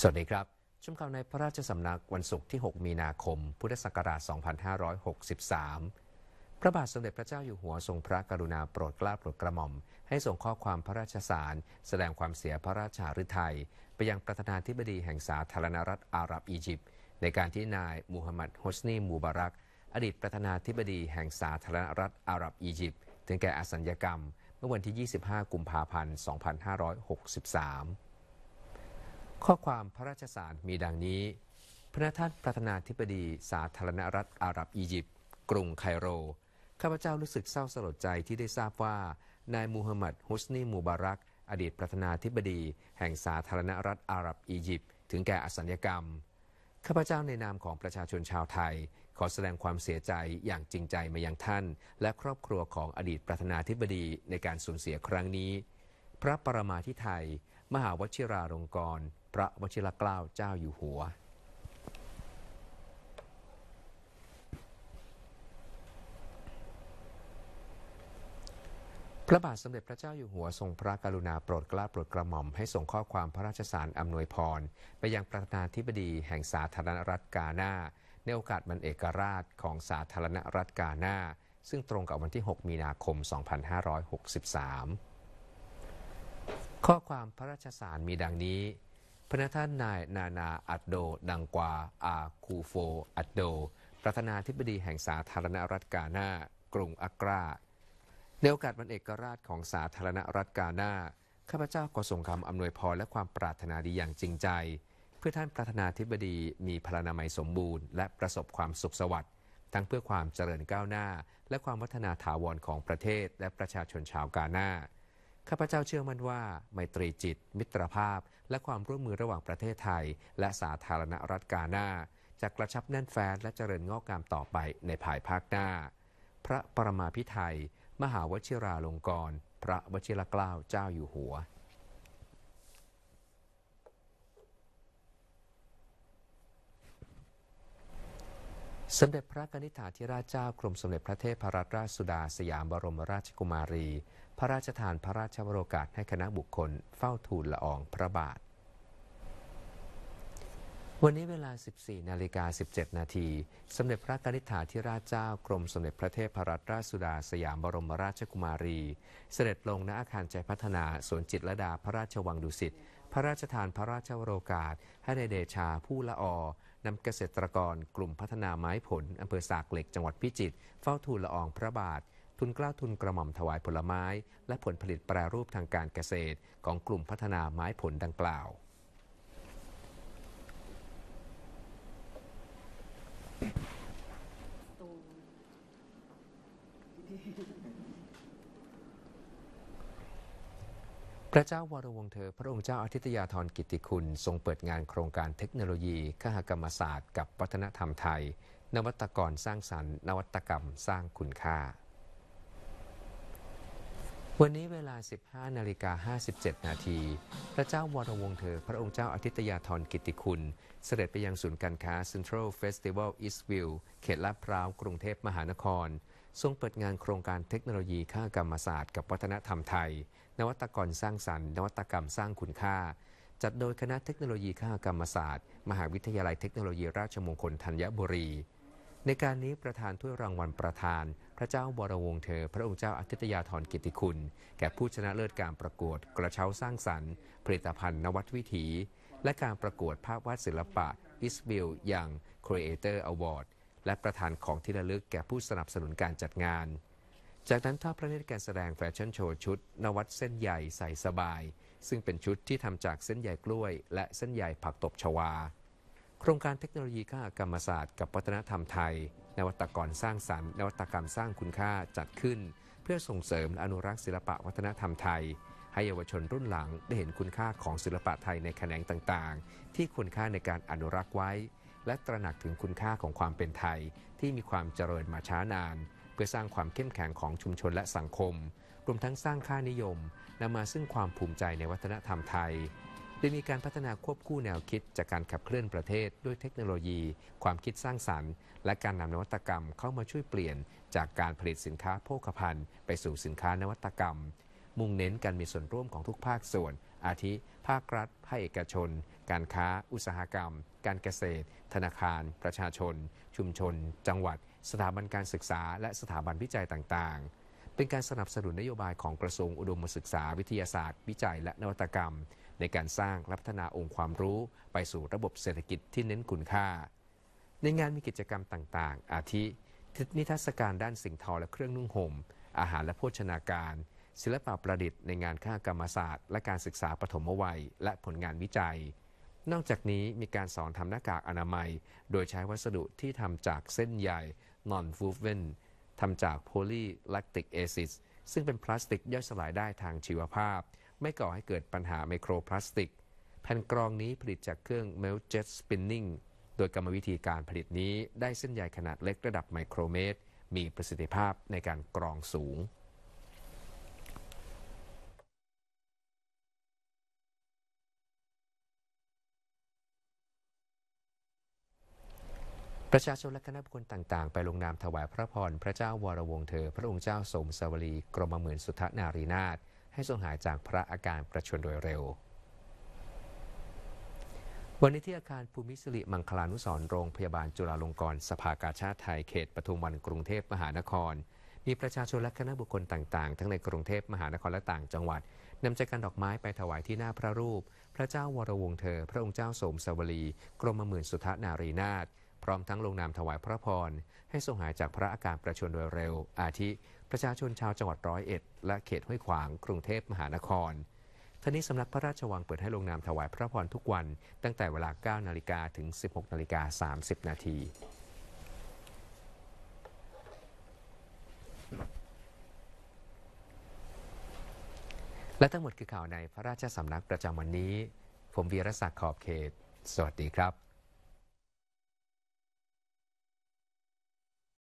สวัสดีครับชมข่าวในพระราชสำนักวันศุกร์ที่ 6 มีนาคม พุทธศักราช 2563 พระบาทสมเด็จพระเจ้าอยู่หัวทรงพระกรุณาโปรดเกล้าโปรดกระหม่อม ให้ส่งข้อความพระราชสาร แสดงความเสียพระราชาฤทัยไปยังประธานาธิบดีแห่งสาธารณรัฐอาหรับอียิปต์ในการที่นาย มูฮัมหมัดฮสนีมูบารักอดีตประธานาธิบดีแห่งสาธารณรัฐอาหรับอียิปต์ถึงแก่อสัญญกรรม เมื่อวันที่ 25 กุมภาพันธ์ 2563ข้อความพระราชสารมีดังนี้ พระท่านประธานาธิบดีสาธารณรัฐอาหรับอียิปต์กรุงไคโร ข้าพเจ้ารู้สึกเศร้าสลดใจที่ได้ทราบว่า นายมูฮัมหมัดฮุสนีมูบารัก อดีตประธานาธิบดีแห่งสาธารณรัฐอาหรับอียิปต์ถึงแก่อสัญกรรม ข้าพเจ้าในนามของประชาชนชาวไทย ขอแสดงความเสียใจอย่างจริงใจมายังท่าน และครอบครัวของอดีตประธานาธิบดีในการสูญเสียครั้งนี้ พระปรมาธิไทยมหาวชิราลงกรณ์พระวชิรเกล้าเจ้าอยู่หัว พระบาทสมเด็จพระเจ้าอยู่หัวทรงพระกรุณาโปรดเกล้าโปรดกระหม่อมให้ส่งข้อความพระราชสารอำนวยพรไปยังประธานธิบดี แห่งสาธารณรัฐกาหน้าในโอกาสมันเอกราชของสาธารณรัฐกาหน้าซึ่งตรงกับวันที่ 6 มีนาคม 2563ข้อความพระราชสารมีดังนี้ พระท่านนายนานาอัดโดดังกว่าอาคูโฟอัดโด ประธานาธิบดีแห่งสาธารณรัฐกาหน้ากรุงอักรา ในโอกาสวันเอกราชของสาธารณรัฐกาหน้าข้าพเจ้าก็ส่งคำอำนวยพรและความปรารถนาดีอย่างจริงใจ เพื่อท่านประธานาธิบดีมีพลานามัยสมบูรณ์ และประสบความสุขสวัสดิ์ทั้งเพื่อความเจริญก้าวหน้า และความพัฒนาถาวรของประเทศและประชาชนชาวกาหน้าข้าพเจ้าเชื่อมั่นว่าไมตรีจิต มิตรภาพและความร่วมมือระหว่างประเทศไทยและสาธารณรัฐกาหน้าจะกระชับแน่นแฟ้นและเจริญงอกงามต่อไปในภายภาคหน้า พระปรมาพิไทย มหาวชิราลงกรณพระวชิรเกล้าเจ้าอยู่หัว สมเด็จพระนิธิฐาธิราชเจ้ากรมสมเด็จพระเทพรัตนราชสุดาสยามบรมราชกุมารีพระราชทานพระราชวโรกาสให้คณะบุคคลเฝ้าทูลละอองพระบาท วันนี้เวลา 14 นาฬิกา 17 นาที สมเด็จพระกนิษฐาธิราชเจ้ากรมสมเด็จพระเทพรัตนราชสุดาสยามบรมราชกุมารี เสด็จลงณอาคารใจพัฒนาสวนจิตรดาพระราชวังดุสิต พระราชทานพระราชวโรกาสให้ในเดชาผู้ละออนำเกษตรกรกลุ่มพัฒนาไม้ผลอำเภอสากเหล็ก จังหวัดพิจิตรเฝ้าทูลละอองพระบาททุนกล้าทุนกระหม่อมถวายผลไม้และผลผลิตแปรรูปทางการเกษตรของกลุ่มพัฒนาไม้ผลดังกล่าว พระเจ้าวรวงเธอพระองค์เจ้าอาทิตยาธรกิติคุณ ทรงเปิดงานโครงการเทคโนโลยีขหกรรมศาสตร์กับวัฒนธรรมไทย นวัตกรสร้างสรรค์ นวัตกรรมสร้างคุณค่าวันนี้เวลา 15 นาฬิกา 57 นาที พระเจ้าวรวงเธอ พระองค์เจ้าอาทิตยาธรกิติคุณ เสด็จไปยังศูนย์การค้า Central Festival e a s t v i e เขตลาดพร้าว กรุงเทพมหานคร ทรงเปิดงานโครงการเทคโนโลยีข้ากรรมศาสตร์กับวัฒนธรรมไทย นวัตกรสร้างสรรค์ นวัตกรรมสร้างคุณค่า จัดโดยคณะเทคโนโลยีข้ากรรมศาสตร์ มหาวิทยาลัยเทคโนโลยีราชมงคลธัญบุรีในการนี้ประธานถ้วยรางวัลประธาน พระเจ้าบรวงเธอ พระองค์เจ้าอธิตยาธรกิติคุณ แก่ผู้ชนะเลิศการประกวดกระเช้าสร้างสรรค์ ผลิตภัณฑ์นวัตวิถีและการประกวดภาพวาดศิลปะอิสบิลยัง Creator Award และประธานของที่ระลึกแก่ผู้สนับสนุนการจัดงาน จากนั้นทอดพระเนตรการแสดงแฟชั่นโชว์ชุดนวัตเส้นใหญ่ใส่สบาย ซึ่งเป็นชุดที่ทำจากเส้นใยกล้วย และเส้นใยผักตบชวาโครงการเทคโนโลยีข้ากรรมศาสตร์กับวัฒนธรรมไทยนวัตกรสร้างสรรค์นวัตกรรมสร้างคุณค่าจัดขึ้นเพื่อส่งเสริมอนุรักษ์ศิลปะวัฒนธรรมไทยให้เยาวชนรุ่นหลังได้เห็นคุณค่าของศิลปะไทยในแขนงต่างๆ ที่คุณค่าในการอนุรักษ์ไว้และตระหนักถึงคุณค่าของความเป็นไทยที่มีความเจริญมาช้านานเพื่อสร้างความเข้มแข็งของชุมชนและสังคมรวมทั้งสร้างค่านิยมนำมาซึ่งความภูมิใจในวัฒนธรรมไทยโดยมีการพัฒนาควบคู่แนวคิด จากการขับเคลื่อนประเทศ ด้วยเทคโนโลยี ความคิดสร้างสรรค์ และการนำนวัตกรรมเข้ามาช่วยเปลี่ยนจากการผลิตสินค้าโภคภัณฑ์ไปสู่สินค้านวัตกรรม มุ่งเน้นการมีส่วนร่วมของทุกภาคส่วน อาทิ ภาครัฐภาคเอกชน การค้า อุตสาหกรรม การเกษตร ธนาคาร ประชาชน ชุมชน จังหวัด สถาบันการศึกษา และสถาบันวิจัยต่างๆ เป็นการสนับสนุนนโยบายของกระทรวงอุดมศึกษาวิทยาศาสตร์วิจัยและนวัตกรรมในการสร้างและพัฒนาองค์ความรู้ไปสู่ระบบเศรษฐกิจที่เน้นคุณค่า ในงานมีกิจกรรมต่างๆ อาทินิทรรศการด้านสิ่งทอและเครื่องนุ่งห่มอาหารและโภชนาการ ศิลปะประดิษฐ์ในงานข้ากรรมศาสตร์และการศึกษาปฐมวัยและผลงานวิจัย นอกจากนี้มีการสอนทำหน้ากากอนามัยโดยใช้วัสดุที่ทำจากเส้นใยนอนฟูฟเวนทำจากโพลีแลคติก c อซิ d ซึ่งเป็นพลาสติกย่อยสลายได้ทางชีวภาพไม่ก่อให้เกิดปัญหาไมโครพลาสติก แผ่นกรองนี้ผลิตจากเครื่อง melt jet spinning โดยกรรมวิธีการผลิตนี้ได้เส้นใยขนาดเล็กระดับไมโครเมตร มีประสิทธิภาพในการกรองสูง ประชาชนและคณะบุคคลต่าง ๆ ไปลงนามถวายพระพร พระเจ้าวรวงเธอ พระองค์เจ้าสมสวรีกรมหมื่นสุทธนารีนาถให้ทรงหายจากพระอาการประชวรโดยเร็ว วันนี้ที่อาคารภูมิสิริมังคลานุสรโรงพยาบาลจุฬาลงกรณ์สภากาชาติไทยเขตปทุมวัน กรุงเทพมหานคร มีประชาชนและคณะบุคคลต่างๆ ทั้งในกรุงเทพมหานครและต่างจังหวัดนำใจกันดอกไม้ไปถวายที่หน้าพระรูป พระเจ้าวรวงเธอ พระองค์เจ้าสมสวลีกรมหมื่นสุทธนารีนาถพร้อมทั้งลงนามถวายพระพรให้ทรงหายจากพระอาการประชวรโดยเร็ว อาทิประชาชนชาวจังหวัดร้อยเอ็ดและเขตห้วยขวางกรุงเทพมหานครท่านี้สำนักพระราชวังเปิดให้ลงนามถวายพระพรทุกวัน ตั้งแต่เวลา9นาฬิกาถึง16นาฬิกา30นาทีและทั้งหมดคือข่าวในพระราชสำนักประจำวันนี้ ผมวีรศักดิ์ขอบเขต สวัสดีครับ